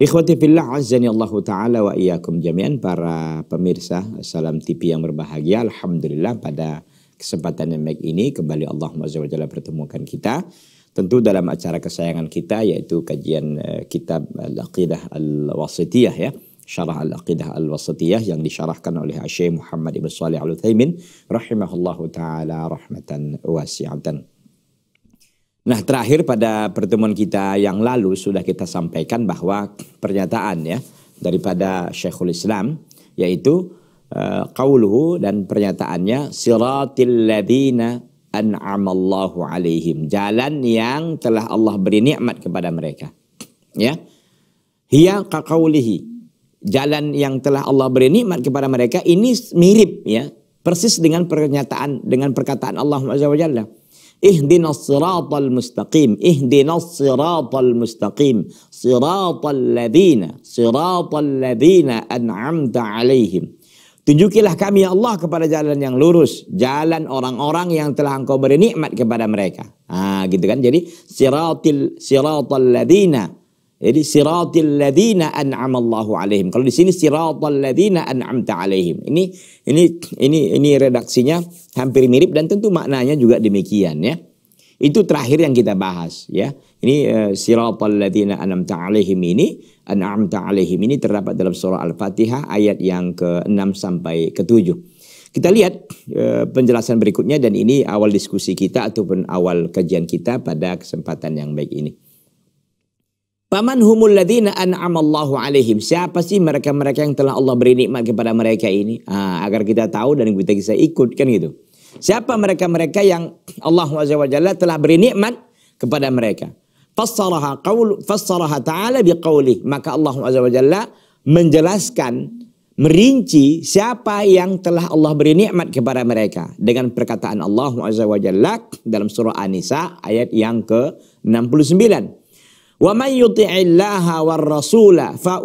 Ikhwati fillah azani Allah taala wa iyyakum jami'an para pemirsa Salam TV yang berbahagia. Alhamdulillah pada kesempatan yang baik ini kembali Allah Subhanahu wa Jalla pertemukan kita tentu dalam acara kesayangan kita yaitu kajian uh, kitab Al-Aqidah Al-Wasitiyah ya. Syarah Al-Aqidah Al-Wasatiyah yang disyarahkan oleh Syekh Muhammad Ibn Shalih al utsaimin rahimahullahu taala rahmatan wasi'atan. Nah, terakhir pada pertemuan kita yang lalu sudah kita sampaikan bahwa pernyataan ya daripada Syekhul Islam yaitu uh, dan pernyataannya siratil ladina an'amallahu alaihim jalan yang telah Allah beri nikmat kepada mereka. Ya. Hiya kaqaulihi jalan yang telah Allah beri nikmat kepada mereka ini mirip ya persis dengan pernyataan dengan perkataan Allah Azza wa ihdinas siratal mustaqim ihdinas siratal mustaqim siratal ladzina siratal ladzina an'amta alaihim tunjukilah kami ya Allah kepada jalan yang lurus jalan orang-orang yang telah engkau beri nikmat kepada mereka ah gitu kan jadi siratil siratal ladzina jadi siratil ladzina an'amallahu alaihim. Kalau di sini siratal ladzina an'amta alaihim. Ini ini ini ini redaksinya hampir mirip dan tentu maknanya juga demikian ya. Itu terakhir yang kita bahas ya. Ini uh, siratal ladzina an'amta alaihim ini an'amta alaihim ini terdapat dalam surah Al-Fatihah ayat yang ke-6 sampai ke-7. Kita lihat uh, penjelasan berikutnya dan ini awal diskusi kita ataupun awal kajian kita pada kesempatan yang baik ini. Paman humul ladina an'amallahu alaihim. Siapa sih mereka-mereka yang telah Allah beri nikmat kepada mereka ini? Nah, agar kita tahu dan kita bisa ikut kan gitu. Siapa mereka-mereka yang Allah Jalla telah beri nikmat kepada mereka? Fassaraha qawlu fassaraha ta'ala biqaulih. Maka Allah Jalla menjelaskan merinci siapa yang telah Allah beri nikmat kepada mereka dengan perkataan Allah Jalla dalam surah An-Nisa ayat yang ke-69. وَمَنْ يُطِعِ اللَّهَ وَالرَّسُولَ rasula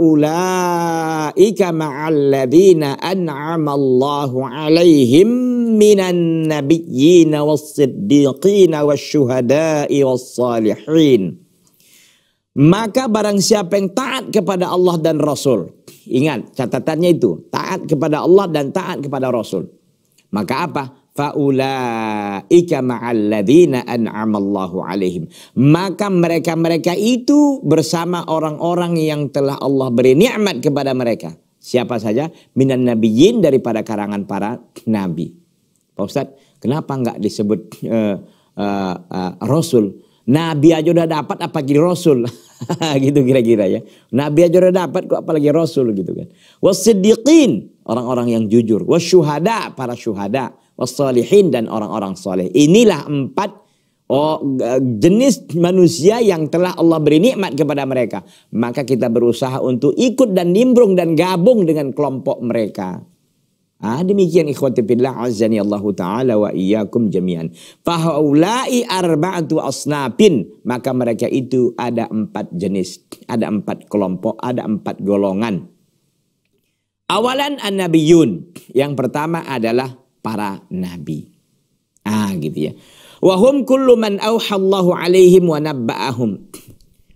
مَعَ ulaika أَنْعَمَ اللَّهُ عَلَيْهِمْ مِنَ 'alaihim minan وَالشُّهَدَاءِ وَالصَّالِحِينَ Maka barang siapa yang taat kepada Allah dan Rasul. Ingat catatannya itu. Taat kepada Allah dan taat kepada Rasul. Maka apa? faulaika ma'alladzina an'amallahu alaihim maka mereka-mereka itu bersama orang-orang yang telah Allah beri nikmat kepada mereka siapa saja minan nabiyyin daripada karangan para nabi Pak Ustaz kenapa enggak disebut uh, uh, uh, rasul nabi aja udah dapat apalagi rasul gitu kira-kira ya nabi aja udah dapat kok apalagi rasul gitu kan wasiddiqin orang-orang yang jujur, wasyuhada para syuhada, wasolihin dan orang-orang soleh. Inilah empat oh, jenis manusia yang telah Allah beri nikmat kepada mereka. Maka kita berusaha untuk ikut dan nimbrung dan gabung dengan kelompok mereka. Ah, demikian ikhwati fillah azani Allah taala wa iyyakum jami'an. Fahaulai arba'atu asnafin, maka mereka itu ada empat jenis, ada empat kelompok, ada empat golongan. Awalan an-nabiyun. Yang pertama adalah para nabi. Ah gitu ya. Wahum kullu man auhallahu alaihim wa nabba'ahum.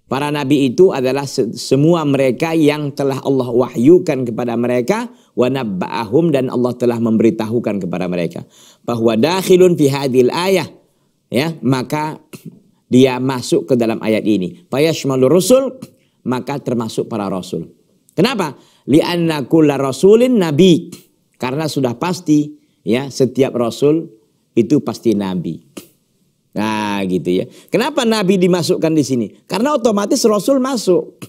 Para nabi itu adalah semua mereka yang telah Allah wahyukan kepada mereka wa nabba'ahum dan Allah telah memberitahukan kepada mereka bahwa dakhilun fi hadhil ayah ya maka dia masuk ke dalam ayat ini. Payashmalu rusul maka termasuk para rasul. Kenapa? li'anna kulla rasulin nabi. Karena sudah pasti ya setiap rasul itu pasti nabi. Nah, gitu ya. Kenapa nabi dimasukkan di sini? Karena otomatis rasul masuk.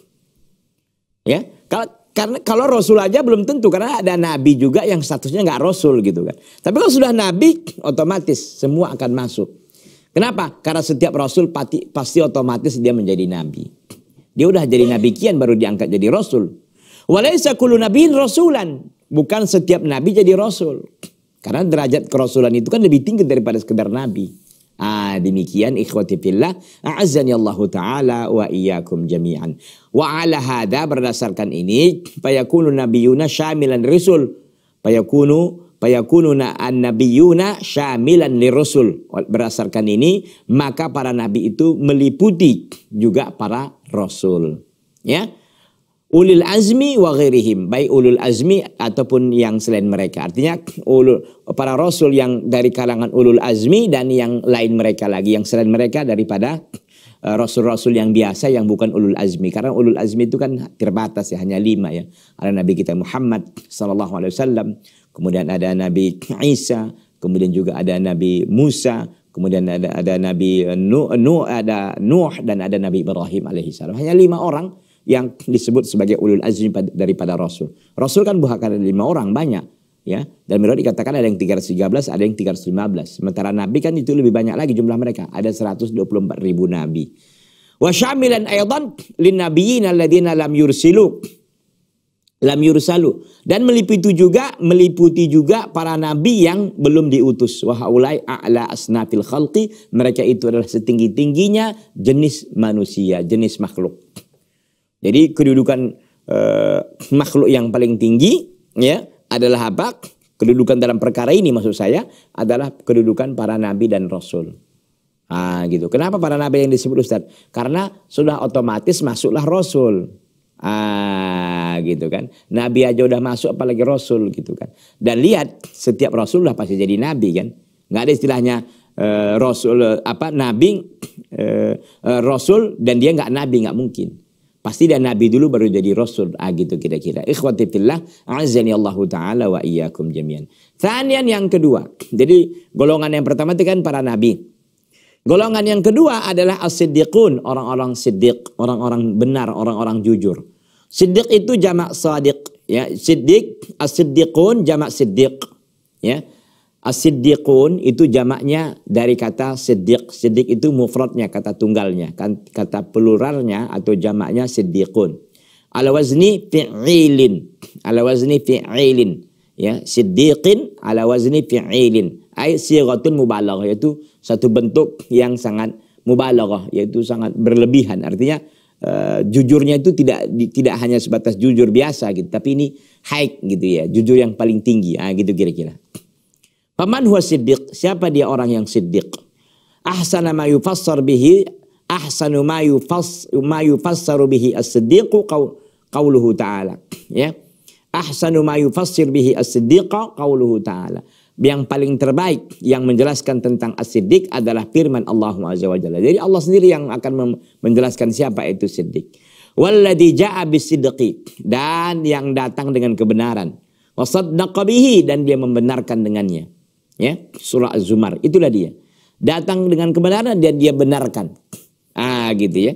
Ya. Kalau karena kalau rasul aja belum tentu karena ada nabi juga yang statusnya nggak rasul gitu kan. Tapi kalau sudah nabi otomatis semua akan masuk. Kenapa? Karena setiap rasul pasti, pasti otomatis dia menjadi nabi. Dia udah jadi nabi kian baru diangkat jadi rasul. Walaysa kullu nabiin rasulan. Bukan setiap nabi jadi rasul. Karena derajat kerasulan itu kan lebih tinggi daripada sekedar nabi. Ah, demikian ikhwati fillah. A'azzani Allahu Ta'ala wa iyyakum jami'an. Wa ala hadha berdasarkan ini. Fayakunu nabiyuna syamilan risul. Fayakunu fayakununa an-nabiyuna syamilan lirusul. Berdasarkan ini, maka para nabi itu meliputi juga para rasul. Ya, ulil azmi wa ghairihim baik ulul azmi ataupun yang selain mereka artinya ulul para rasul yang dari kalangan ulul azmi dan yang lain mereka lagi yang selain mereka daripada eh, rasul-rasul yang biasa yang bukan ulul azmi karena ulul azmi itu kan terbatas ya hanya lima ya ada nabi kita Muhammad sallallahu alaihi wasallam kemudian ada nabi Isa kemudian juga ada nabi Musa kemudian ada ada nabi Nuh, Nuh ada Nuh dan ada nabi Ibrahim alaihi salam hanya lima orang yang disebut sebagai ulul azmi daripada Rasul. Rasul kan bukan lima orang, banyak. ya Dan menurut dikatakan ada yang 313, ada yang 315. Sementara Nabi kan itu lebih banyak lagi jumlah mereka. Ada 124 ribu Nabi. Wa syamilan aydan lin nabiyyin alladziina lam yursilu. Lam yursalu. Dan meliputi juga, meliputi juga para nabi yang belum diutus. haulai a'la asnafil khalqi. Mereka itu adalah setinggi-tingginya jenis manusia, jenis makhluk. Jadi kedudukan eh, makhluk yang paling tinggi ya adalah apa? Kedudukan dalam perkara ini maksud saya adalah kedudukan para nabi dan rasul. Ah gitu. Kenapa para nabi yang disebut Ustaz? Karena sudah otomatis masuklah rasul. Ah gitu kan. Nabi aja udah masuk apalagi rasul gitu kan. Dan lihat setiap rasul lah pasti jadi nabi kan. Enggak ada istilahnya eh, rasul eh, apa nabi eh, eh, rasul dan dia nggak nabi nggak mungkin. Pasti dari nabi dulu baru jadi rasul. Ah gitu kira-kira. Ikhwati fillah, azani Allah taala wa iyakum jami'an. Thanian yang kedua. Jadi golongan yang pertama itu kan para nabi. Golongan yang kedua adalah as-siddiqun, orang-orang siddiq, orang-orang benar, orang-orang jujur. Siddiq itu jamak sadiq, ya. Siddiq, as-siddiqun jamak siddiq, ya as itu jamaknya dari kata siddiq. Siddiq itu mufradnya, kata tunggalnya. Kan, kata pluralnya atau jamaknya siddiqun. Ala wazni fi'ilin. Ala wazni fi'ilin. Ya, siddiqin ala wazni fi'ilin. Ay sigatun mubalaghah yaitu satu bentuk yang sangat mubalaghah yaitu sangat berlebihan. Artinya Uh, jujurnya itu tidak di, tidak hanya sebatas jujur biasa gitu tapi ini high gitu ya jujur yang paling tinggi ah gitu kira-kira Paman huwa siddiq? Siapa dia orang yang siddiq? Ahsana ma yufassar bihi ahsanu ma yufass ma yufassaru bihi as-siddiqu qawluhu ta'ala. Ya. Ahsanu ma yufassir bihi as-siddiqa qawluhu ta'ala. Yang paling terbaik yang menjelaskan tentang as-siddiq adalah firman Allah Azza wa Jalla. Jadi Allah sendiri yang akan menjelaskan siapa itu siddiq. Walladhi ja'a bisiddiqi dan yang datang dengan kebenaran. Wasaddaqa bihi dan dia membenarkan dengannya ya surah Az-Zumar itulah dia datang dengan kebenaran dan dia benarkan ah gitu ya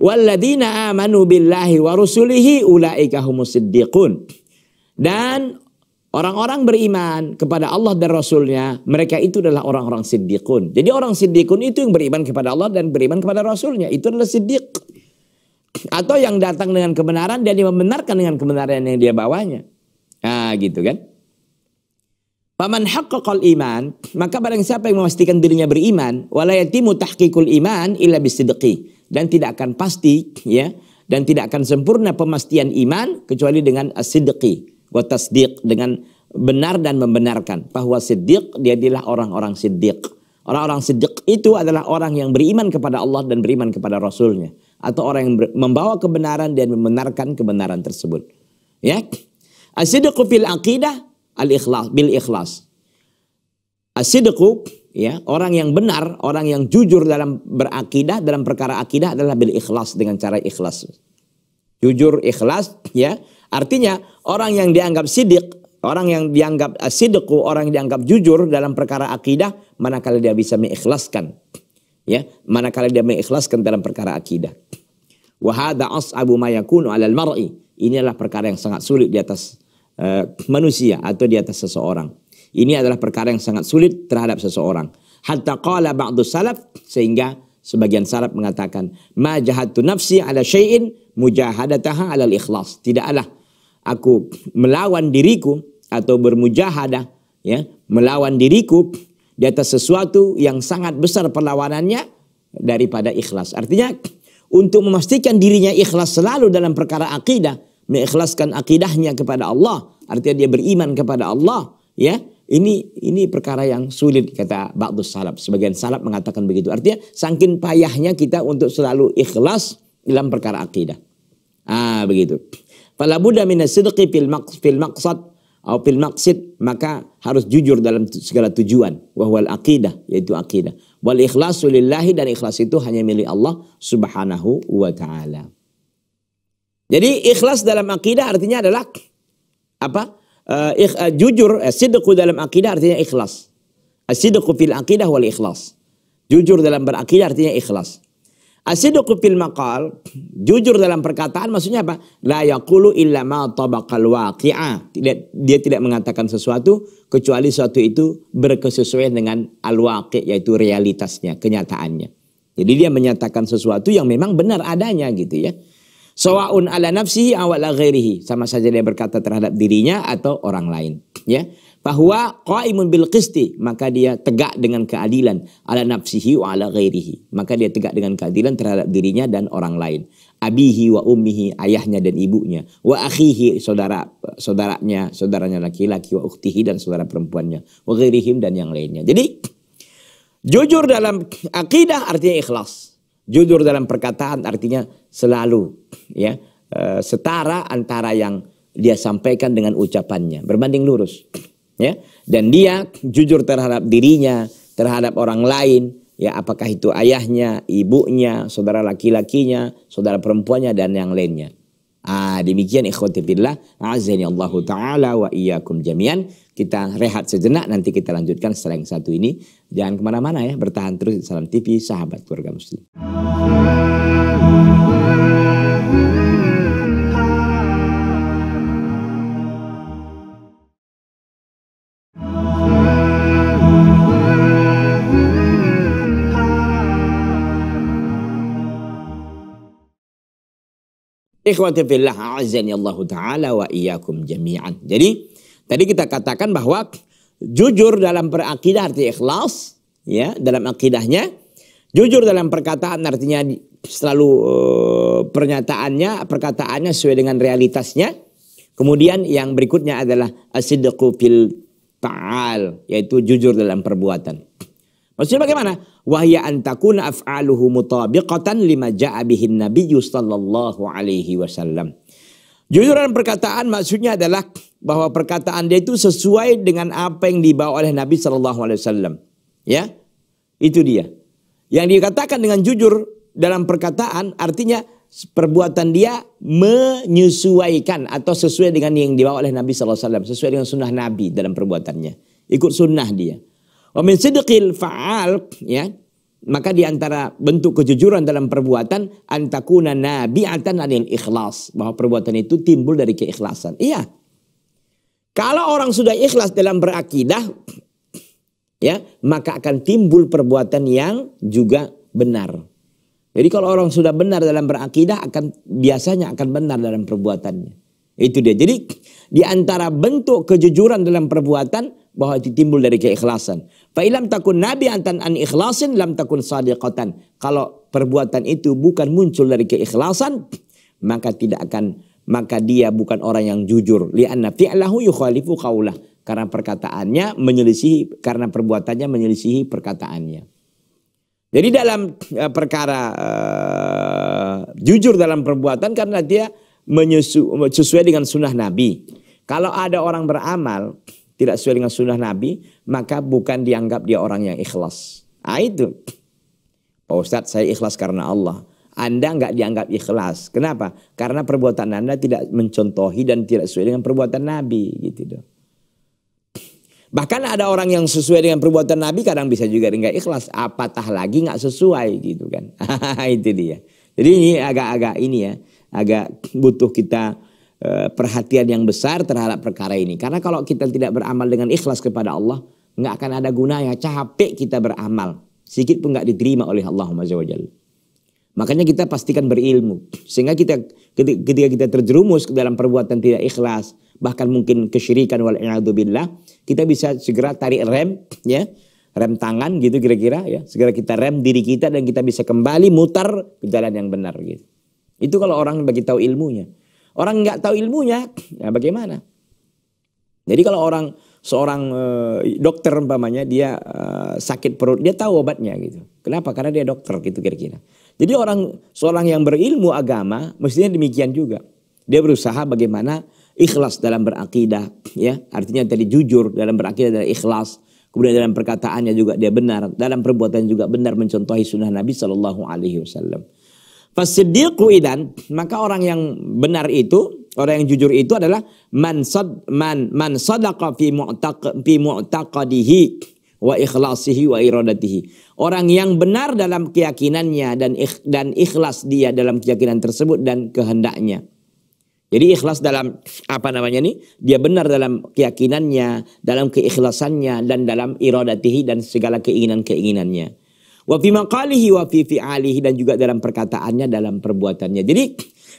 Walladina, amanu billahi wa rusulihi ulaika siddiqun dan orang-orang beriman kepada Allah dan Rasulnya mereka itu adalah orang-orang siddiqun jadi orang siddiqun itu yang beriman kepada Allah dan beriman kepada Rasulnya itu adalah siddiq atau yang datang dengan kebenaran dan dia membenarkan dengan kebenaran yang dia bawanya ah gitu kan Paman haqqaqal iman, maka barang siapa yang memastikan dirinya beriman, wala yatimu tahqiqul iman illa bisidqi. Dan tidak akan pasti ya, dan tidak akan sempurna pemastian iman kecuali dengan asidqi. sidqi wa dengan benar dan membenarkan bahwa siddiq dia adalah orang-orang siddiq. Orang-orang siddiq itu adalah orang yang beriman kepada Allah dan beriman kepada Rasulnya. Atau orang yang membawa kebenaran dan membenarkan kebenaran tersebut. Ya. Asidqu fil aqidah al-ikhlas bil ikhlas. Asidku ya, orang yang benar, orang yang jujur dalam berakidah, dalam perkara akidah adalah bil ikhlas dengan cara ikhlas. Jujur ikhlas ya. Artinya orang yang dianggap sidik, orang yang dianggap asidku, orang yang dianggap jujur dalam perkara akidah, manakala dia bisa mengikhlaskan. Ya, manakala dia mengikhlaskan dalam perkara akidah. Wahada as'abu ma yakunu 'alal mar'i. Inilah perkara yang sangat sulit di atas uh, manusia atau di atas seseorang. Ini adalah perkara yang sangat sulit terhadap seseorang. Hatta qala ba'du salaf sehingga sebagian salaf mengatakan ma jahatu nafsi ala syai'in mujahadataha ala ikhlas. Tidaklah aku melawan diriku atau bermujahadah ya, melawan diriku di atas sesuatu yang sangat besar perlawanannya daripada ikhlas. Artinya untuk memastikan dirinya ikhlas selalu dalam perkara akidah mengikhlaskan akidahnya kepada Allah, artinya dia beriman kepada Allah, ya. Ini ini perkara yang sulit kata Ba'dus Salaf. Sebagian salaf mengatakan begitu. Artinya saking payahnya kita untuk selalu ikhlas dalam perkara akidah. Ah, begitu. Fala buddha minas sidqi fil fil maqsad atau fil maqsid maka harus jujur dalam segala tujuan wahwal akidah yaitu akidah wal ikhlasu lillahi dan ikhlas itu hanya milik Allah subhanahu wa taala jadi ikhlas dalam akidah artinya adalah apa? Uh, ikh, uh, jujur, uh, dalam akidah artinya ikhlas. Asidqu fil akidah wal ikhlas. Jujur dalam berakidah artinya ikhlas. Asidqu fil maqal, jujur dalam perkataan maksudnya apa? La yaqulu illa ma tabaqal waqi'a. Tidak, dia tidak mengatakan sesuatu kecuali sesuatu itu berkesesuaian dengan al-waqi' yaitu realitasnya, kenyataannya. Jadi dia menyatakan sesuatu yang memang benar adanya gitu ya. Sawa'un ala nafsi awal ghairihi. Sama saja dia berkata terhadap dirinya atau orang lain. Ya. Bahwa qaimun bil qisti. Maka dia tegak dengan keadilan. Ala nafsihi wa ala ghairihi. Maka dia tegak dengan keadilan terhadap dirinya dan orang lain. Abihi wa ummihi. Ayahnya dan ibunya. Wa akhihi. Saudara, saudaranya. Saudaranya laki-laki. Wa uktihi dan saudara perempuannya. Wa ghairihim dan yang lainnya. Jadi jujur dalam akidah artinya ikhlas. Jujur dalam perkataan artinya selalu ya eh, setara antara yang dia sampaikan dengan ucapannya, berbanding lurus. Ya, dan dia jujur terhadap dirinya, terhadap orang lain, ya apakah itu ayahnya, ibunya, saudara laki-lakinya, saudara perempuannya dan yang lainnya. Ah, demikian ikhwati fillah, azani Allah taala wa iyyakum jami'an. Kita rehat sejenak nanti kita lanjutkan setelah yang satu ini. Jangan kemana mana ya, bertahan terus di Salam TV Sahabat Keluarga Muslim. Ikhwati fillah Allah taala wa iyyakum jami'an. Jadi tadi kita katakan bahwa jujur dalam berakidah arti ikhlas ya dalam akidahnya jujur dalam perkataan artinya selalu eh, pernyataannya perkataannya sesuai dengan realitasnya kemudian yang berikutnya adalah asidqu fil ta'al yaitu jujur dalam perbuatan maksudnya bagaimana wahya antakuna af'aluhu mutabiqatan lima ja'a bihin nabiyyu sallallahu alaihi wasallam. Jujuran perkataan maksudnya adalah bahwa perkataan dia itu sesuai dengan apa yang dibawa oleh Nabi sallallahu alaihi wasallam. Ya. Itu dia. Yang dikatakan dengan jujur dalam perkataan artinya perbuatan dia menyesuaikan atau sesuai dengan yang dibawa oleh Nabi sallallahu alaihi wasallam, sesuai dengan sunnah Nabi dalam perbuatannya. Ikut sunnah dia. Wa min sidqil fa'al ya. Maka di antara bentuk kejujuran dalam perbuatan antakuna nabi'atan anil ikhlas, bahwa perbuatan itu timbul dari keikhlasan. Iya. Kalau orang sudah ikhlas dalam berakidah ya, maka akan timbul perbuatan yang juga benar. Jadi kalau orang sudah benar dalam berakidah akan biasanya akan benar dalam perbuatannya. Itu dia. Jadi di antara bentuk kejujuran dalam perbuatan bahwa itu timbul dari keikhlasan. ilam takun nabi antan an ikhlasin lam takun sadiqatan. Kalau perbuatan itu bukan muncul dari keikhlasan, maka tidak akan maka dia bukan orang yang jujur. Li'anna fi'lahu yukhalifu qaulah. Karena perkataannya menyelisihi, karena perbuatannya menyelisihi perkataannya. Jadi dalam eh, perkara uh, jujur dalam perbuatan karena dia menyesu, sesuai dengan sunnah Nabi. Kalau ada orang beramal tidak sesuai dengan sunnah Nabi, maka bukan dianggap dia orang yang ikhlas. Nah itu. Pak Ustadz saya ikhlas karena Allah. Anda nggak dianggap ikhlas. Kenapa? Karena perbuatan Anda tidak mencontohi dan tidak sesuai dengan perbuatan Nabi gitu dong. Bahkan ada orang yang sesuai dengan perbuatan Nabi kadang bisa juga nggak ikhlas. Apatah lagi nggak sesuai gitu kan. itu dia. Jadi ini agak-agak ini ya. Agak butuh kita Eh, perhatian yang besar terhadap perkara ini. Karena kalau kita tidak beramal dengan ikhlas kepada Allah, nggak akan ada gunanya. Capek kita beramal, sedikit pun nggak diterima oleh Allah SWT. Makanya kita pastikan berilmu, sehingga kita ketika kita terjerumus ke dalam perbuatan tidak ikhlas, bahkan mungkin kesyirikan wal billah, kita bisa segera tarik rem, ya rem tangan gitu kira-kira ya segera kita rem diri kita dan kita bisa kembali mutar ke jalan yang benar gitu itu kalau orang bagi tahu ilmunya Orang nggak tahu ilmunya, ya bagaimana? Jadi kalau orang seorang uh, dokter umpamanya dia uh, sakit perut, dia tahu obatnya gitu. Kenapa? Karena dia dokter gitu kira-kira. Jadi orang seorang yang berilmu agama mestinya demikian juga. Dia berusaha bagaimana ikhlas dalam berakidah, ya. Artinya tadi jujur dalam berakidah dan ikhlas. Kemudian dalam perkataannya juga dia benar, dalam perbuatan juga benar mencontohi sunnah Nabi Shallallahu Alaihi Wasallam. Fasiddiqu idan, maka orang yang benar itu, orang yang jujur itu adalah man sad man man sadaqa fi mu'taq fi mu'taqadihi wa ikhlasihi wa iradatihi. Orang yang benar dalam keyakinannya dan ikh, dan ikhlas dia dalam keyakinan tersebut dan kehendaknya. Jadi ikhlas dalam apa namanya nih? Dia benar dalam keyakinannya, dalam keikhlasannya dan dalam iradatihi dan segala keinginan-keinginannya wa fi maqalihi wa fi fi'alihi dan juga dalam perkataannya dalam perbuatannya. Jadi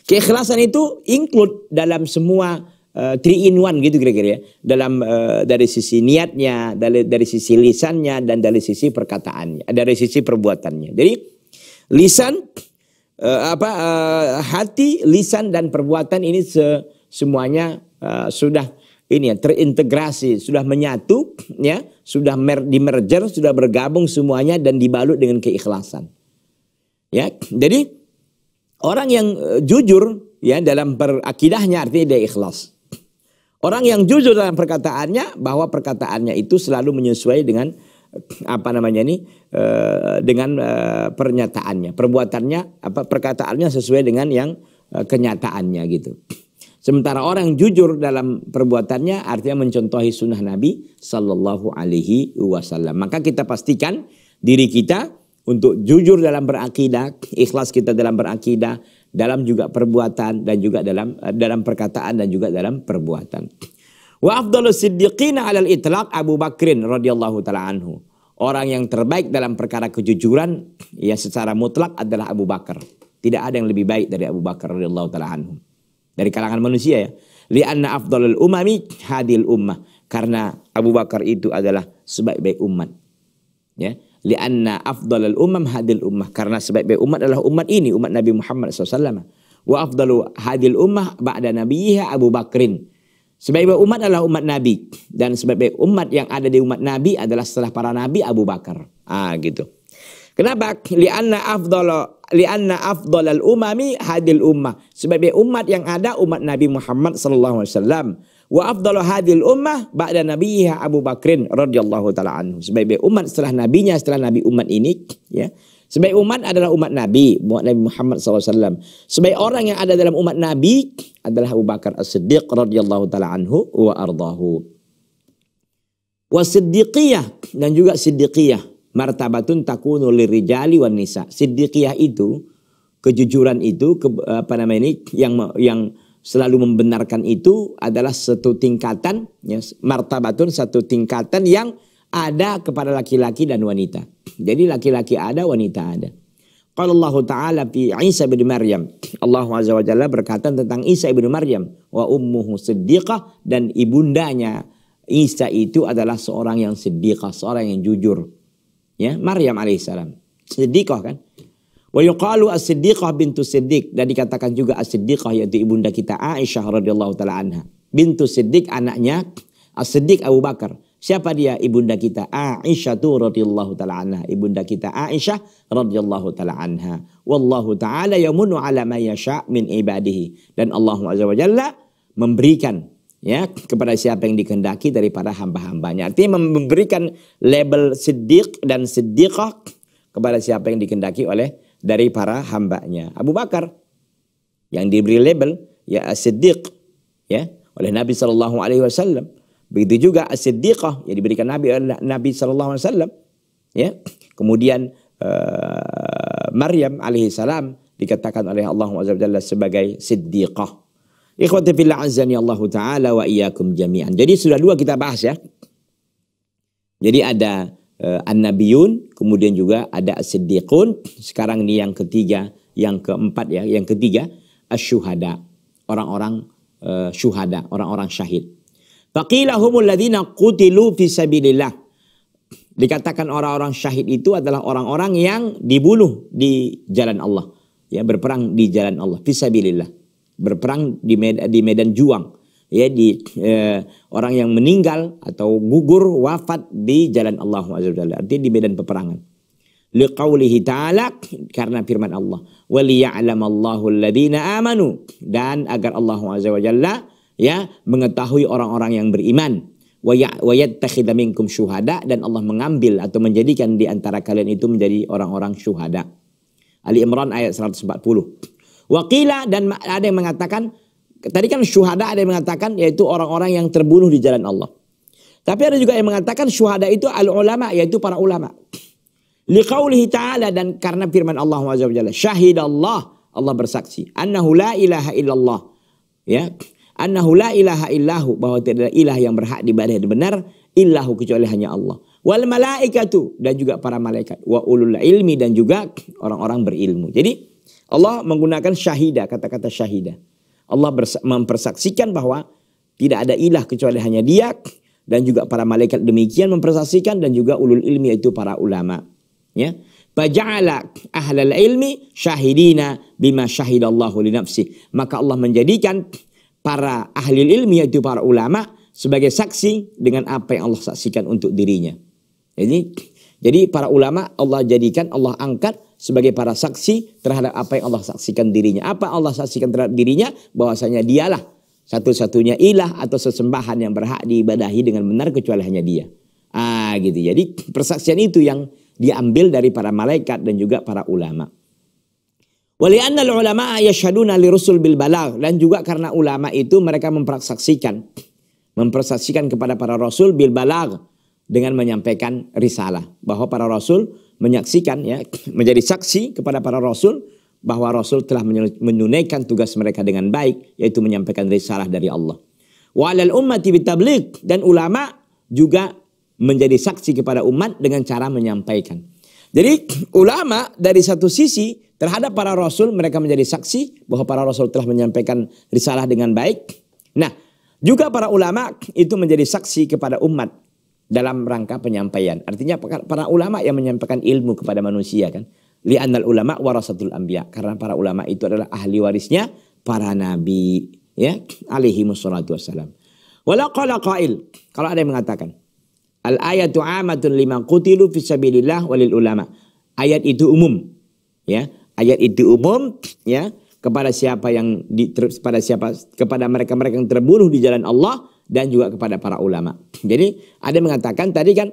keikhlasan itu include dalam semua uh, eh, three in one gitu kira-kira ya. Dalam uh, dari sisi niatnya, dari dari sisi lisannya dan dari sisi perkataannya, eh, dari sisi perbuatannya. Jadi lisan uh, apa uh, hati, lisan dan perbuatan ini se semuanya uh, sudah ini ya terintegrasi, sudah menyatu ya, sudah mer di merger, sudah bergabung semuanya dan dibalut dengan keikhlasan. Ya, jadi orang yang eh, jujur ya dalam berakidahnya artinya dia ikhlas. Orang yang jujur dalam perkataannya bahwa perkataannya itu selalu menyesuaikan dengan eh, apa namanya ini eh, dengan pernyataannya, perbuatannya apa perkataannya sesuai dengan yang kenyataannya gitu. Sementara orang jujur dalam perbuatannya artinya mencontohi sunnah Nabi Sallallahu Alaihi Wasallam. Maka kita pastikan diri kita untuk jujur dalam berakidah, ikhlas kita dalam berakidah, dalam juga perbuatan dan juga dalam eh, dalam perkataan dan juga dalam perbuatan. Wa afdalus siddiqin 'alal itlaq Abu Bakrin radhiyallahu taala anhu. Orang yang terbaik dalam perkara kejujuran ya secara mutlak adalah Abu Bakar. Tidak ada yang lebih baik dari Abu Bakar radhiyallahu taala anhu dari kalangan manusia ya. Lianna afdalul umami hadil ummah. Karena Abu Bakar itu adalah sebaik-baik umat. Ya. Lianna afdalul umam hadil ummah. Karena sebaik-baik umat adalah umat ini, umat Nabi Muhammad SAW. Wa afdalu hadil ummah ba'da nabiyyiha Abu Bakrin. Sebaik-baik umat adalah umat Nabi. Dan sebaik-baik umat yang ada di umat Nabi adalah setelah para Nabi Abu Bakar. Ah gitu. Kenapa? Lianna afdala lianna afdalal umami hadil ummah. Sebab umat yang ada umat Nabi Muhammad sallallahu alaihi wasallam. Wa afdalu hadil ummah ba'da nabiyha Abu Bakrin radhiyallahu taala anhu. umat setelah nabinya setelah nabi umat ini ya. sebab umat adalah umat Nabi, umat Nabi Muhammad SAW. Sebagai orang yang ada dalam umat Nabi adalah Abu Bakar As-Siddiq radhiyallahu taala anhu wa ardahu. dan juga siddiqiyah martabatun takunu lirijali wan nisa. Siddiqiyah itu kejujuran itu ke, apa namanya ini yang yang selalu membenarkan itu adalah satu tingkatan ya, martabatun satu tingkatan yang ada kepada laki-laki dan wanita. Jadi laki-laki ada, wanita ada. Kalau Allah Ta'ala fi Isa bin Maryam. Allah Azza wa Jalla berkata tentang Isa bin Maryam. Wa ummuhu siddiqah. Dan ibundanya Isa itu adalah seorang yang siddiqah. Seorang yang jujur ya Maryam alaihissalam sedikah kan wa yuqalu as-siddiqah bintu siddiq dan dikatakan juga as-siddiqah yaitu ibunda kita Aisyah radhiyallahu taala anha bintu siddiq anaknya as-siddiq Abu Bakar siapa dia ibunda kita Aisyah tu radhiyallahu taala anha ibunda kita Aisyah radhiyallahu taala anha wallahu taala yamunu ala may yasha min ibadihi dan Allah azza wa jalla memberikan ya kepada siapa yang dikehendaki daripada hamba-hambanya. Artinya memberikan label sedik dan sedekah kepada siapa yang dikehendaki oleh dari para hambanya. Abu Bakar yang diberi label ya sedik ya oleh Nabi Shallallahu Alaihi Wasallam. Begitu juga as yang diberikan Nabi oleh Nabi Shallallahu Alaihi Wasallam. Ya, kemudian uh, Maryam alaihi salam dikatakan oleh Allah Taala sebagai siddiqah. Ikhwati fillah azani Allah taala wa iyyakum jami'an. Jadi sudah dua kita bahas ya. Jadi ada uh, an-nabiyun, kemudian juga ada as-siddiqun, sekarang ini yang ketiga, yang keempat ya, yang ketiga asy-syuhada, Orang-orang uh, syuhada, orang-orang syahid. Faqilahumul ladzina qutilu fi sabilillah. Dikatakan orang-orang syahid itu adalah orang-orang yang dibunuh di jalan Allah, ya berperang di jalan Allah fi sabilillah berperang di medan, di medan juang ya di eh, orang yang meninggal atau gugur wafat di jalan Allah SWT. artinya di medan peperangan liqaulihi ta'ala karena firman Allah waliya'lamallahu alladziina amanu dan agar Allah azza wajalla ya mengetahui orang-orang yang beriman ya-, wa yattakhidha minkum syuhada dan Allah mengambil atau menjadikan di antara kalian itu menjadi orang-orang syuhada Ali Imran ayat 140 Wakila dan ada yang mengatakan tadi kan syuhada ada yang mengatakan yaitu orang-orang yang terbunuh di jalan Allah. Tapi ada juga yang mengatakan syuhada itu al ulama yaitu para ulama. Liqaulihi ta'ala dan karena firman Allah azza syahid Allah Allah bersaksi annahu la ilaha illallah ya annahu la ilaha illahu bahwa tidak ada ilah yang berhak di diibadah benar illahu kecuali hanya Allah wal malaikatu dan juga para malaikat wa ulul ilmi dan juga orang-orang berilmu. Jadi Allah menggunakan syahidah, kata-kata syahidah. Allah mempersaksikan bahwa tidak ada ilah kecuali hanya dia dan juga para malaikat demikian mempersaksikan dan juga ulul ilmi yaitu para ulama. Ya. Baja'ala ahlal ilmi syahidina bima syahidallahu li nafsi. Maka Allah menjadikan para ahli ilmi yaitu para ulama sebagai saksi dengan apa yang Allah saksikan untuk dirinya. Jadi jadi para ulama Allah jadikan, Allah angkat sebagai para saksi terhadap apa yang Allah saksikan dirinya. Apa Allah saksikan terhadap dirinya? Bahwasanya dialah satu-satunya ilah atau sesembahan yang berhak diibadahi dengan benar kecuali hanya dia. Ah gitu. Jadi persaksian itu yang diambil dari para malaikat dan juga para ulama. Walianna ulama yashaduna li rusul bil balagh dan juga karena ulama itu mereka mempersaksikan mempersaksikan kepada para rasul bil balagh dengan menyampaikan risalah bahwa para rasul menyaksikan ya menjadi saksi kepada para rasul bahwa rasul telah menunaikan tugas mereka dengan baik yaitu menyampaikan risalah dari Allah. Wa alal ummati bitabligh dan ulama juga menjadi saksi kepada umat dengan cara menyampaikan. Jadi ulama dari satu sisi terhadap para rasul mereka menjadi saksi bahwa para rasul telah menyampaikan risalah dengan baik. Nah, juga para ulama itu menjadi saksi kepada umat dalam rangka penyampaian. Artinya para ulama yang menyampaikan ilmu kepada manusia kan. Li'annal ulama warasatul anbiya. Karena para ulama itu adalah ahli warisnya para nabi. Ya. Alihi musallatu wassalam. Walau qala qail. Kalau ada yang mengatakan. Al ayatu amatun lima qutilu fisabilillah walil ulama. Ayat itu umum. Ya. Ayat itu umum. Ya. Kepada siapa yang di, kepada siapa kepada mereka-mereka yang terbunuh di jalan Allah dan juga kepada para ulama. Jadi ada yang mengatakan tadi kan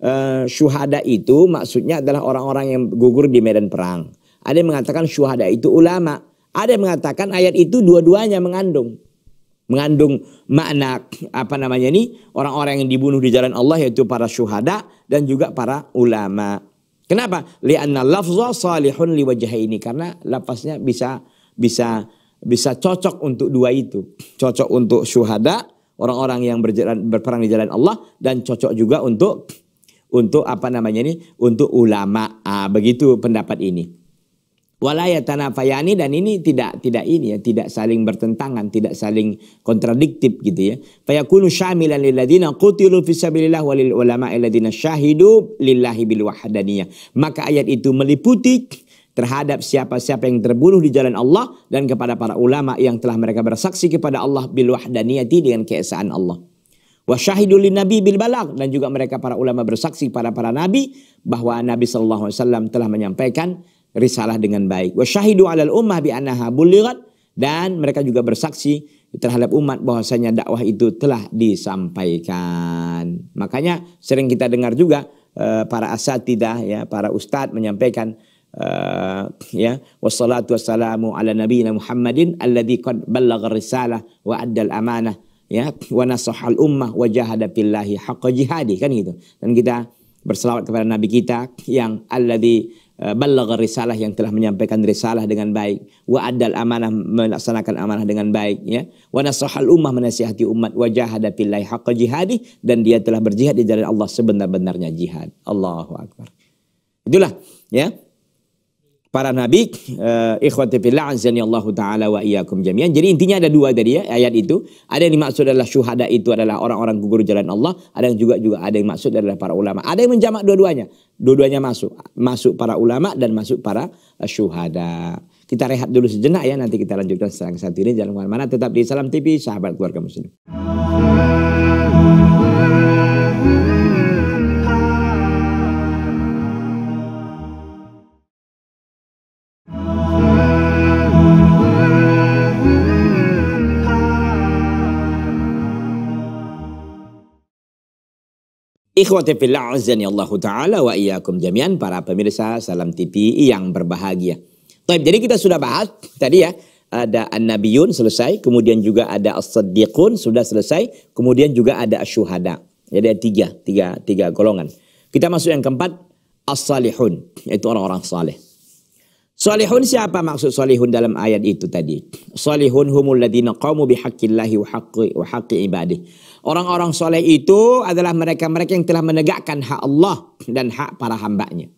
uh, syuhada itu maksudnya adalah orang-orang yang gugur di medan perang. Ada yang mengatakan syuhada itu ulama. Ada yang mengatakan ayat itu dua-duanya mengandung mengandung makna apa namanya ini orang-orang yang dibunuh di jalan Allah yaitu para syuhada dan juga para ulama. Kenapa? Li'anna lafza salihun ini karena lafaznya bisa bisa bisa cocok untuk dua itu. Cocok untuk syuhada orang-orang yang berjalan, berperang di jalan Allah dan cocok juga untuk untuk apa namanya ini untuk ulama. Ah, begitu pendapat ini. fayani dan ini tidak tidak ini ya tidak saling bertentangan tidak saling kontradiktif gitu ya. Fayakunu syamilan lilladina qutilu fisabilillah walil ulama alladina syahidu lillahi bil wahdaniyah. Maka ayat itu meliputi terhadap siapa-siapa yang terbunuh di jalan Allah dan kepada para ulama yang telah mereka bersaksi kepada Allah bil wahdaniyati dengan keesaan Allah. Wa syahidul nabi bil balag dan juga mereka para ulama bersaksi kepada para nabi bahwa Nabi sallallahu alaihi wasallam telah menyampaikan risalah dengan baik. Wa syahidu alal ummah bi annaha bulighat dan mereka juga bersaksi terhadap umat bahwasanya dakwah itu telah disampaikan. Makanya sering kita dengar juga eh, para asatidah ya, para ustadz menyampaikan Uh, ya wassalatu wassalamu ala nabiyina Muhammadin alladhi qad ballagha risalah wa addal amanah ya wa al ummah wa jahada billahi haqqa jihadi kan gitu dan kita berselawat kepada nabi kita yang alladzi eh, ballagha risalah yang telah menyampaikan risalah dengan baik wa adal amanah melaksanakan amanah dengan baik ya wa nasahal ummah menasihati umat wa jahada billahi haqqa jihadi dan dia telah berjihad di jalan Allah sebenar-benarnya jihad Allahu akbar itulah ya para nabi uh, ikhwati fillah azani Allah taala wa iyyakum jami'an. Jadi intinya ada dua tadi ya ayat itu. Ada yang dimaksud adalah syuhada itu adalah orang-orang gugur jalan Allah, ada yang juga juga ada yang maksud adalah para ulama. Ada yang menjamak dua-duanya. Dua-duanya masuk, masuk para ulama dan masuk para eh, syuhada. Kita rehat dulu sejenak ya, nanti kita lanjutkan setelah satu ini. Jangan kemana-mana, tetap di Salam TV, sahabat keluarga muslim. Ikhwati fillah azan Allah taala wa iyyakum jami'an para pemirsa Salam TV yang berbahagia. Baik, jadi kita sudah bahas tadi ya ada an-nabiyun selesai, kemudian juga ada as-siddiqun sudah selesai, kemudian juga ada asyuhada. Jadi ada tiga, tiga, tiga golongan. Kita masuk yang keempat as-salihun, yaitu orang-orang saleh. Salihun siapa maksud salihun dalam ayat itu tadi? Salihun humul ladina qamu bihaqqillahi wa haqqi ibadih. Orang-orang soleh itu adalah mereka-mereka yang telah menegakkan hak Allah dan hak para hambanya.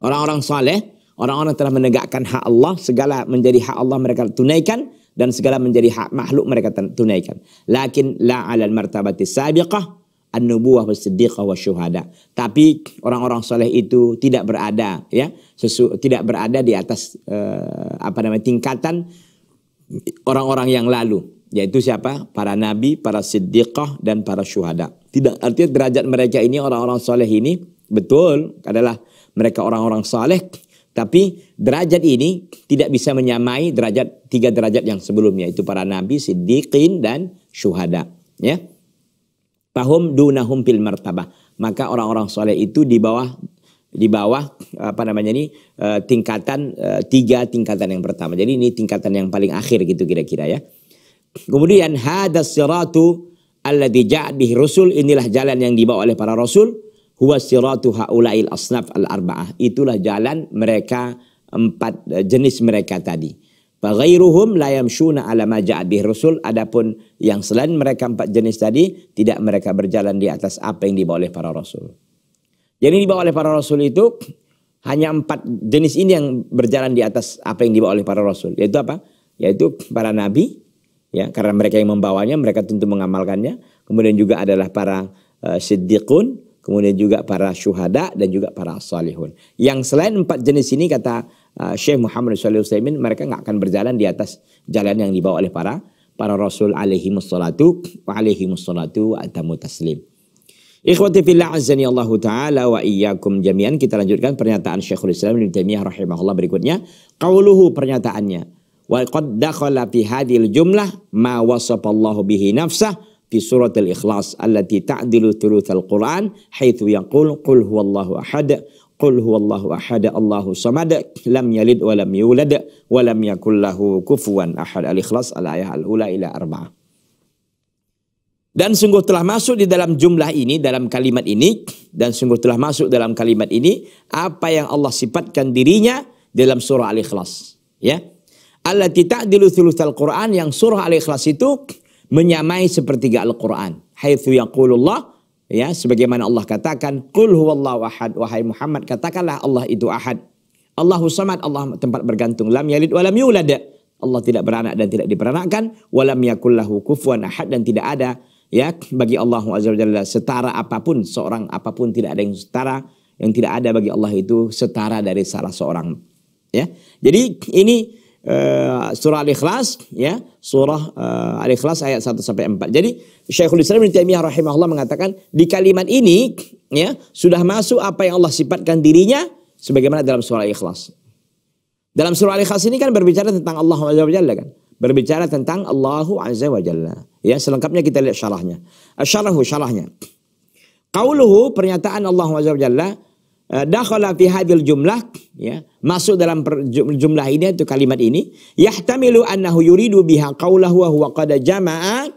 Orang-orang soleh, orang-orang telah menegakkan hak Allah, segala menjadi hak Allah mereka tunaikan dan segala menjadi hak makhluk mereka tunaikan. Lakin la alal martabati sabiqah an-nubuwah was-siddiqah wasyuhada. Tapi orang-orang soleh itu tidak berada ya, sesu, tidak berada di atas uh, apa namanya tingkatan orang-orang yang lalu yaitu siapa? Para nabi, para siddiqah, dan para syuhada. Tidak artinya derajat mereka ini orang-orang soleh ini betul adalah mereka orang-orang soleh, tapi derajat ini tidak bisa menyamai derajat tiga derajat yang sebelumnya yaitu para nabi, siddiqin, dan syuhada. Ya, tahum dunahum pil martabah. Maka orang-orang soleh itu di bawah di bawah apa namanya ini eh, tingkatan eh, tiga tingkatan yang pertama. Jadi ini tingkatan yang paling akhir gitu kira-kira ya. Kemudian hadas siratu alladhi ja'at rusul inilah jalan yang dibawa oleh para rasul huwa siratu haulail asnaf al arba'ah itulah jalan mereka empat eh, jenis mereka tadi. Faghairuhum layam syuna ala ma ja'at rusul adapun yang selain mereka empat jenis tadi tidak mereka berjalan di atas apa yang dibawa oleh para rasul. Jadi dibawa oleh para rasul itu hanya empat jenis ini yang berjalan di atas apa yang dibawa oleh para rasul yaitu apa? Yaitu para nabi, ya karena mereka yang membawanya mereka tentu mengamalkannya kemudian juga adalah para uh, siddiqun kemudian juga para syuhada dan juga para salihun yang selain empat jenis ini kata uh, Syekh Muhammad Shalih Utsaimin mereka nggak akan berjalan di atas jalan yang dibawa oleh para para rasul alaihi wassalatu wa alaihi wassalatu atamu taslim Ikhwati fillah azani Allah taala wa iyyakum jami'an kita lanjutkan pernyataan Syekhul Islam Ibnu Taimiyah rahimahullah berikutnya qauluhu pernyataannya Wa qad dakhala fi hadhil jumlah ma wasafallahu bihi nafsah fi al ikhlas allati ta'dilu thuluth al Qur'an haitsu yaqul qul huwallahu ahad Qul huwallahu ahad Allahu samad lam yalid wa lam yulad wa lam yakul lahu kufuwan ahad al-ikhlas al-ayah al-ula ila arba'ah. Dan sungguh telah masuk di dalam jumlah ini, dalam kalimat ini, dan sungguh telah masuk dalam kalimat ini, apa yang Allah sifatkan dirinya dalam surah Al-Ikhlas. Ya, Allah Tidak kita al Quran yang surah Al-Ikhlas itu menyamai sepertiga Al-Quran. Haythu yaqulullah ya sebagaimana Allah katakan qul huwallahu ahad wahai Muhammad katakanlah Allah itu ahad. Allahu samad Allah tempat bergantung lam yalid wa lam yulad. Allah tidak beranak dan tidak diperanakkan walam yakullahu kufuwan ahad dan tidak ada ya bagi Allah azza Jalla setara apapun seorang apapun tidak ada yang setara yang tidak ada bagi Allah itu setara dari salah seorang ya. Jadi ini Eh, surah Al-Ikhlas ya, surah uh, Al-Ikhlas ayat 1 sampai 4. Jadi Syekhul Islam Ibnu Taimiyah rahimahullah mengatakan di kalimat ini ya sudah masuk apa yang Allah sifatkan dirinya sebagaimana dalam surah Al-Ikhlas. Dalam surah Al-Ikhlas ini kan berbicara tentang Allah Azza wa Jalla kan. Berbicara tentang Allahu Azza wa Jalla. Ya, selengkapnya kita lihat syarahnya. Asyarahu syarahnya. Qauluhu pernyataan Allah Azza wa Jalla Eh, dakhala fi hadil jumlah ya masuk dalam jumlah ini itu kalimat ini yahtamilu annahu yuridu biha qaulahu wa huwa qad jama'a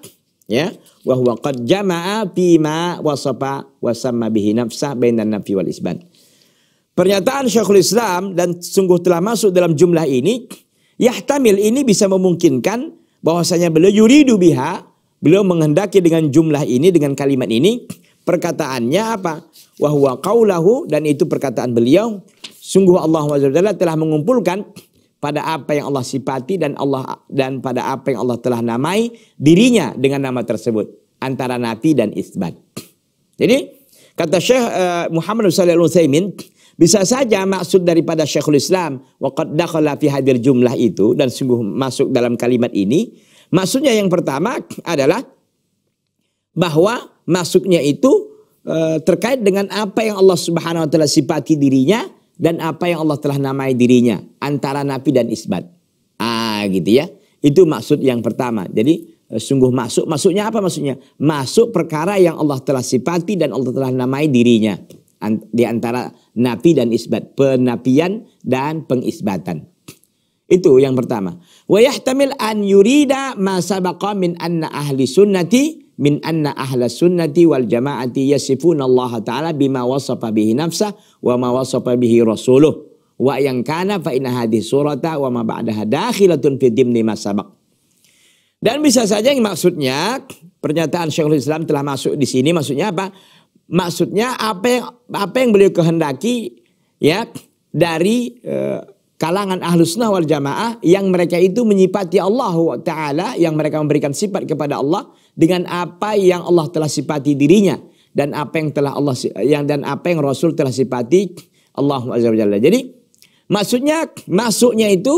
ya wa huwa qad jama'a bima wasafa wa samma bihi nafsah bainan nafi wal isban pernyataan Syekhul Islam dan sungguh telah masuk dalam jumlah ini yahtamil ini bisa memungkinkan bahwasanya beliau yuridu biha beliau menghendaki dengan jumlah ini dengan kalimat ini Perkataannya apa? Wahwa kaulahu dan itu perkataan beliau. Sungguh Allah SWT telah mengumpulkan pada apa yang Allah sifati dan Allah dan pada apa yang Allah telah namai dirinya dengan nama tersebut antara nafi dan isbat. Jadi kata Syekh eh, Muhammad Shalih bisa saja maksud daripada Syekhul Islam waqad dakhala fi hadir jumlah itu dan sungguh masuk dalam kalimat ini maksudnya yang pertama adalah bahwa masuknya itu e, terkait dengan apa yang Allah Subhanahu wa taala sifati dirinya dan apa yang Allah telah namai dirinya antara nafi dan isbat. Ah gitu ya. Itu maksud yang pertama. Jadi eh, sungguh masuk. Maksudnya apa maksudnya? Masuk perkara yang Allah telah sifati dan Allah telah namai dirinya. Di antara nafi dan isbat. penapian dan pengisbatan. Itu yang pertama. Wa yahtamil an yurida ma sabaqa min anna ahli sunnati min anna ahla sunnati wal jama'ati yasifuna Allah taala bima wasafa bihi nafsah wa ma wasafa bihi rasuluh wa yang kana fa inna hadhihi surata wa ma ba'daha dakhilatun fi dimni masabak. Dan bisa saja yang maksudnya pernyataan Syekhul Islam telah masuk di sini maksudnya apa? Maksudnya apa yang apa yang beliau kehendaki ya dari eh, kalangan ahlus sunnah wal jamaah yang mereka itu menyipati Allah taala yang mereka memberikan sifat kepada Allah dengan apa yang Allah telah sifati dirinya dan apa yang telah Allah yang dan apa yang Rasul telah sifati Allah azza wajalla. Jadi maksudnya masuknya itu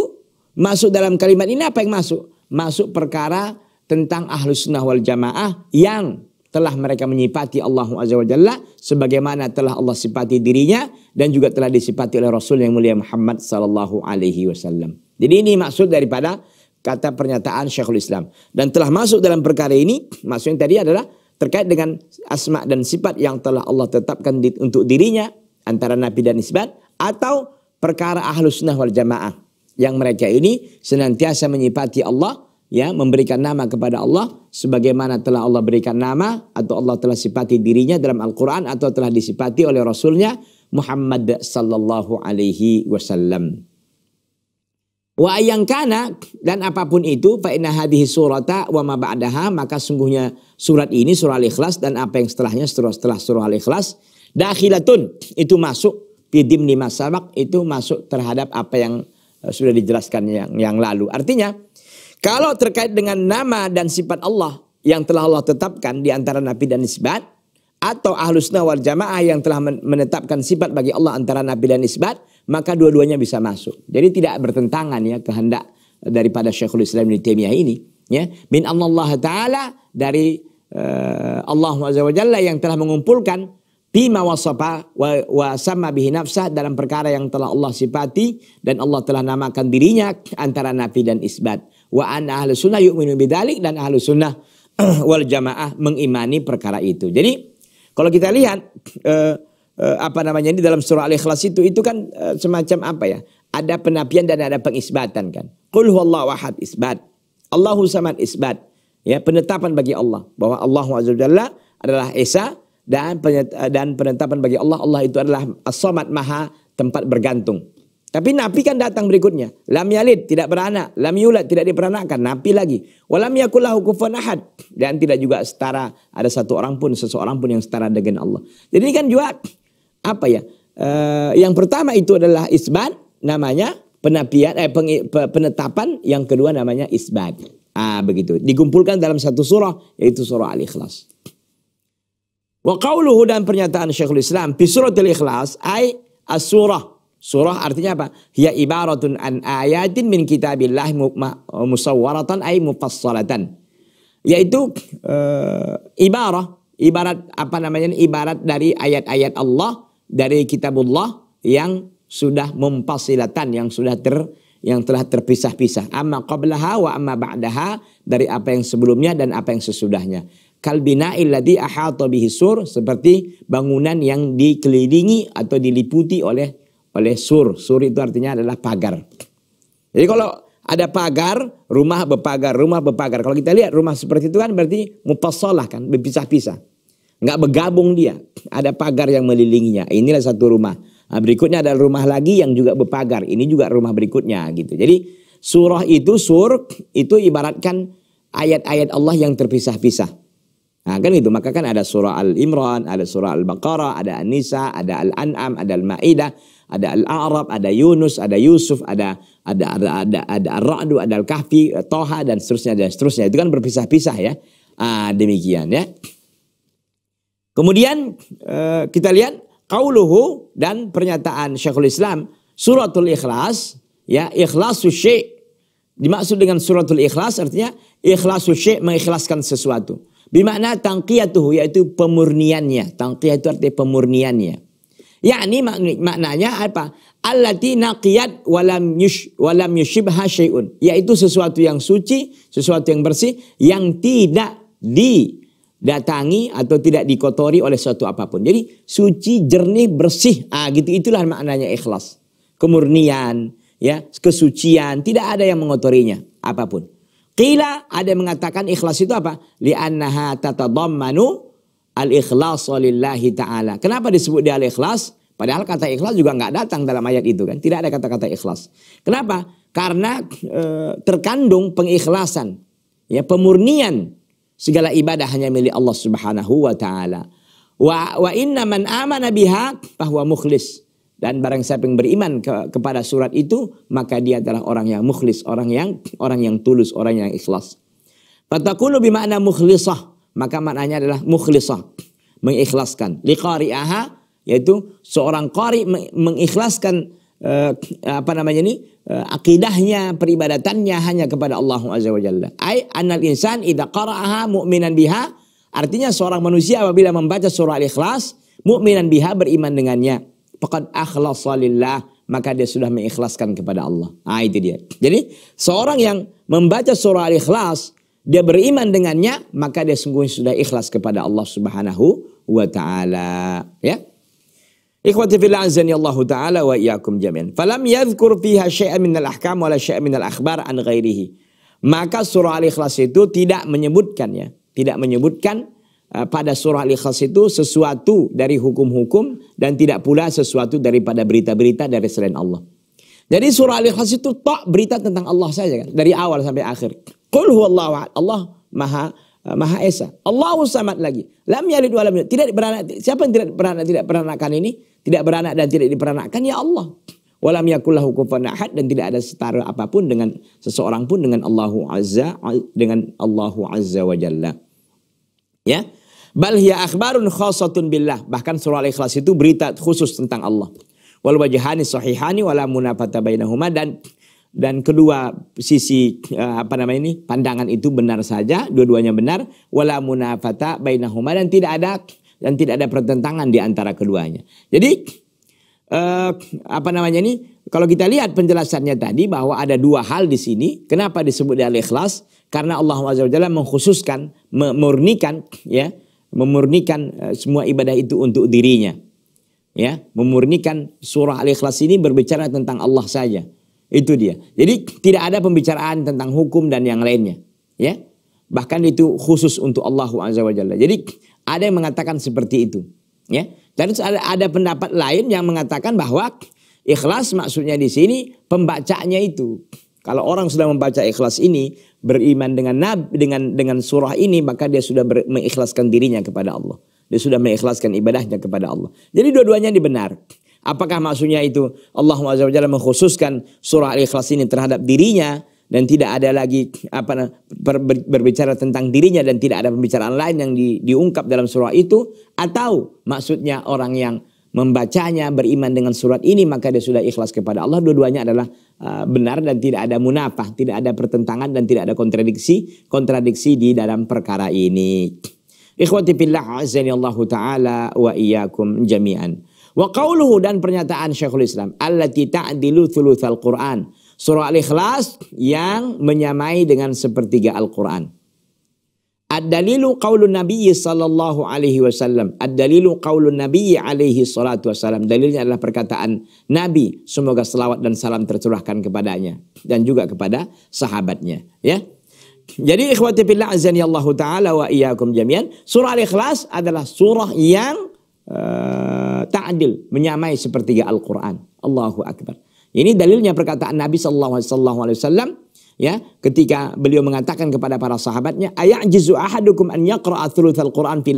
masuk dalam kalimat ini apa yang masuk? Masuk perkara tentang ahlu sunnah wal jamaah yang telah mereka menyipati Allah azza wajalla sebagaimana telah Allah sifati dirinya dan juga telah disipati oleh Rasul yang mulia Muhammad sallallahu alaihi wasallam. Jadi ini maksud daripada kata pernyataan Syekhul Islam. Dan telah masuk dalam perkara ini, maksudnya tadi adalah terkait dengan asma dan sifat yang telah Allah tetapkan di, untuk dirinya antara nabi dan isbat atau perkara ahlus sunnah wal jamaah yang mereka ini senantiasa menyifati Allah ya memberikan nama kepada Allah sebagaimana telah Allah berikan nama atau Allah telah sifati dirinya dalam Al-Qur'an atau telah disipati oleh rasulnya Muhammad sallallahu alaihi wasallam. Wa yang kana dan apapun itu fa inna hadhihi surata wa ma ba'daha maka sungguhnya surat ini surah Al-Ikhlas dan apa yang setelahnya surah setelah surah Al-Ikhlas dakhilatun itu masuk di dimni masabak itu masuk terhadap apa yang eh, sudah dijelaskan yang, yang lalu. Artinya kalau terkait dengan nama dan sifat Allah yang telah Allah tetapkan di antara nabi dan nisbat atau ahlus wal jamaah yang telah menetapkan sifat bagi Allah antara nabi dan nisbat maka dua-duanya bisa masuk. Jadi tidak bertentangan ya kehendak daripada Syekhul Islam Ibnu Taimiyah ini ya min Allah taala dari uh, Allah azza wa jalla yang telah mengumpulkan bima wasafa wa, wa sama bihi nafsah dalam perkara yang telah Allah sifati dan Allah telah namakan dirinya antara nafi dan isbat wa an ahlu sunnah yu'minu bidalik dan ahlu sunnah wal jamaah mengimani perkara itu. Jadi kalau kita lihat uh, Eh, apa namanya ini dalam surah Al-Ikhlas itu itu kan eh, semacam apa ya? Ada penafian dan ada pengisbatan kan. Qul huwallahu ahad isbat. Allahu samad isbat. Ya, penetapan bagi Allah bahwa Allah azza wajalla adalah Esa dan dan penetapan bagi Allah Allah itu adalah As-Samad Maha tempat bergantung. Tapi napi kan datang berikutnya. Lam yalid tidak beranak, lam yulad tidak diperanakkan, napi lagi. Walam yakullahu kufuwan ahad dan tidak juga setara ada satu orang pun seseorang pun yang setara dengan Allah. Jadi ini kan juga apa ya? E, yang pertama itu adalah isbat namanya penapian eh peng, penetapan yang kedua namanya isbat. Ah begitu. Dikumpulkan dalam satu surah yaitu surah Al-Ikhlas. Wa qauluhu dan pernyataan Syekhul Islam fi al Ikhlas ay as-surah. Surah artinya apa? Ya ibaratun an ayatin min kitabillah musawwaratan ay mufassalatan. Yaitu e, eh, ibarat ibarat apa namanya ibarat dari ayat-ayat Allah dari kitabullah yang sudah mempasilatan yang sudah ter yang telah terpisah-pisah. Amma qablaha wa amma ba'daha dari apa yang sebelumnya dan apa yang sesudahnya. Kalbina illadhi ahata bihi sur seperti bangunan yang dikelilingi atau diliputi oleh oleh sur. Sur itu artinya adalah pagar. Jadi kalau ada pagar, rumah berpagar, rumah berpagar. Kalau kita lihat rumah seperti itu kan berarti mupassalah kan, berpisah-pisah. Nggak bergabung dia. Ada pagar yang melilinginya. Inilah satu rumah. Nah, berikutnya ada rumah lagi yang juga berpagar. Ini juga rumah berikutnya gitu. Jadi surah itu sur itu ibaratkan ayat-ayat Allah yang terpisah-pisah. Nah, kan itu Maka kan ada surah Al-Imran, ada surah Al-Baqarah, ada An-Nisa, ada Al-An'am, ada Al-Maidah, ada al A'rab, ada Yunus, ada Yusuf, ada ada ada ada, ada Ar-Ra'du, ada Al-Kahfi, Toha dan seterusnya dan seterusnya. Itu kan berpisah-pisah ya. Ah, demikian ya. Kemudian eh, kita lihat Kauluhu dan pernyataan Syekhul Islam suratul ikhlas ya ikhlas suci dimaksud dengan suratul ikhlas artinya ikhlas suci mengikhlaskan sesuatu. Bimakna tangqiyatuhu yaitu pemurniannya. Tangqiyah itu artinya pemurniannya. Yakni maknanya apa? Allati naqiyat walam yush walam yushibha syai'un. Yaitu sesuatu yang suci, sesuatu yang bersih yang tidak di datangi atau tidak dikotori oleh suatu apapun. Jadi suci, jernih, bersih. Ah, gitu itulah maknanya ikhlas. Kemurnian, ya, kesucian, tidak ada yang mengotorinya apapun. Qila ada yang mengatakan ikhlas itu apa? Li'annaha tatadammanu al-ikhlas lillahi ta'ala. Kenapa disebut dia al-ikhlas? Padahal kata ikhlas juga nggak datang dalam ayat itu kan. Tidak ada kata-kata ikhlas. Kenapa? Karena e, terkandung pengikhlasan, ya pemurnian Segala ibadah hanya milik Allah Subhanahu wa taala. Wa wa inna man amana biha bahwa mukhlis dan barang siapa yang beriman ke, kepada surat itu maka dia adalah orang yang mukhlis, orang yang orang yang tulus, orang yang ikhlas. Fatakunu makna mukhlisah, maka maknanya adalah mukhlisah, mengikhlaskan. Liqari'aha yaitu seorang qari mengikhlaskan uh, apa namanya ini uh, eh, akidahnya peribadatannya hanya kepada Allah Azza wa Jalla. Ai insan idza qara'aha mu'minan biha artinya seorang manusia apabila membaca surah Al-Ikhlas mu'minan biha beriman dengannya faqad akhlasa lillah maka dia sudah mengikhlaskan kepada Allah. Ah itu dia. Jadi seorang yang membaca surah Al-Ikhlas dia beriman dengannya maka dia sungguh sudah ikhlas kepada Allah Subhanahu wa taala ya Ikhwati fillah anzani ya Allah taala wa iyyakum jami'an. Falam yadhkur fiha syai'an minal ahkam wala syai'an minal akhbar an ghairihi. Maka surah Al-Ikhlas itu tidak menyebutkan ya, tidak menyebutkan uh, pada surah Al-Ikhlas itu sesuatu dari hukum-hukum dan tidak pula sesuatu daripada berita-berita dari selain Allah. Jadi surah Al-Ikhlas itu tak berita tentang Allah saja kan dari awal sampai akhir. Qul huwallahu Allah Maha Ah, Maha Esa. Allahu Samad lagi. Lam yalid walam yulad. Tidak beranak siapa yang tidak beranak tidak beranakan ini? Tidak beranak dan tidak diperanakkan ya Allah. Walam yakullahu kufuwan ahad dan tidak ada setara apapun dengan seseorang pun dengan Allahu Azza dengan Allahu Azza wa Jalla. Ya. Bal hiya akhbarun khassatun billah. Bahkan surah Al-Ikhlas itu berita khusus tentang Allah. Wal wajhani sahihani wala munafata bainahuma dan dan kedua sisi eh, apa namanya ini pandangan itu benar saja dua-duanya benar wala munafata bainahuma dan tidak ada dan tidak ada pertentangan di antara keduanya. Jadi eh, apa namanya ini kalau kita lihat penjelasannya tadi bahwa ada dua hal di sini kenapa disebut dia ikhlas karena Allah Azza wa mengkhususkan memurnikan ya memurnikan eh, semua ibadah itu untuk dirinya. Ya, memurnikan surah Al-Ikhlas ini berbicara tentang Allah saja itu dia. Jadi tidak ada pembicaraan tentang hukum dan yang lainnya. Ya, bahkan itu khusus untuk Allah Azza wa Jalla. Jadi ada yang mengatakan seperti itu. Ya, dan ada, ada pendapat lain yang mengatakan bahwa ikhlas maksudnya di sini pembacanya itu. Kalau orang sudah membaca ikhlas ini beriman dengan nab, dengan dengan surah ini maka dia sudah ber, mengikhlaskan dirinya kepada Allah. Dia sudah mengikhlaskan ibadahnya kepada Allah. Jadi dua-duanya dibenar. Apakah maksudnya itu Allah Azza mengkhususkan surah Al-Ikhlas ini terhadap dirinya dan tidak ada lagi apa ber, berbicara tentang dirinya dan tidak ada pembicaraan lain yang di, diungkap dalam surah itu atau maksudnya orang yang membacanya beriman dengan surat ini maka dia sudah ikhlas kepada Allah dua-duanya adalah uh, benar dan tidak ada munafah tidak ada pertentangan dan tidak ada kontradiksi kontradiksi di dalam perkara ini ikhwati billah azanillahu taala wa iyyakum jami'an Wa qawluhu dan pernyataan Syekhul Islam allati ta'dilu Al Qur'an. Surah Al-Ikhlas yang menyamai dengan sepertiga Al-Qur'an. Ad-dalilu qaulun Nabi sallallahu alaihi wasallam. Ad-dalilu qaulun Nabi alaihi salatu wasallam. Dalilnya adalah perkataan Nabi, semoga selawat dan salam tercurahkan kepadanya dan juga kepada sahabatnya, ya. Jadi ikhwati fillah azani Allah taala wa iyaakum jami'an. Surah Al-Ikhlas adalah surah yang uh, eh, ta'dil, menyamai sepertiga Al-Quran. Allahu Akbar. Ini dalilnya perkataan Nabi Sallallahu Alaihi Wasallam ya ketika beliau mengatakan kepada para sahabatnya ayajizu ahadukum an yaqra'a thulutsal Qur'an fi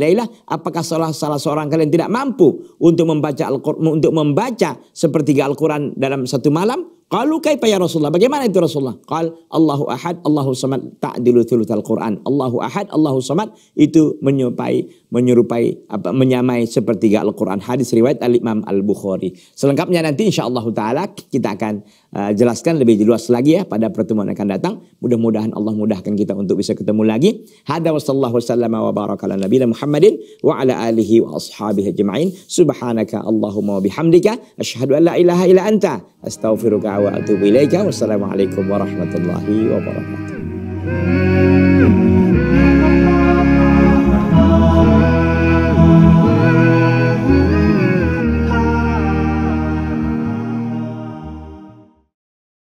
apakah salah salah seorang kalian tidak mampu untuk membaca Al-Qur'an untuk membaca sepertiga Al-Qur'an dalam satu malam Qalu kaifa ya Rasulullah? Bagaimana itu Rasulullah? Qal Allahu Ahad, Allahu Samad, ta'dilu thulutsal Qur'an. Allahu Ahad, Allahu Samad itu menyerupai menyerupai apa menyamai sepertiga Al-Qur'an. Hadis riwayat Al-Imam Al-Bukhari. Selengkapnya nanti insyaallah taala kita akan Ah, jelaskan lebih jelas lagi ya pada pertemuan akan datang. Mudah-mudahan Allah mudahkan kita untuk bisa ketemu lagi. Hada wa sallallahu sallam wa baraka ala nabila Muhammadin wa ala alihi wa ashabihi ajma'in. Subhanaka Allahumma wa bihamdika. Ashadu an la ilaha ila anta. Astaghfiruka wa atubu ilaika. Wassalamualaikum warahmatullahi wabarakatuh. Thank you.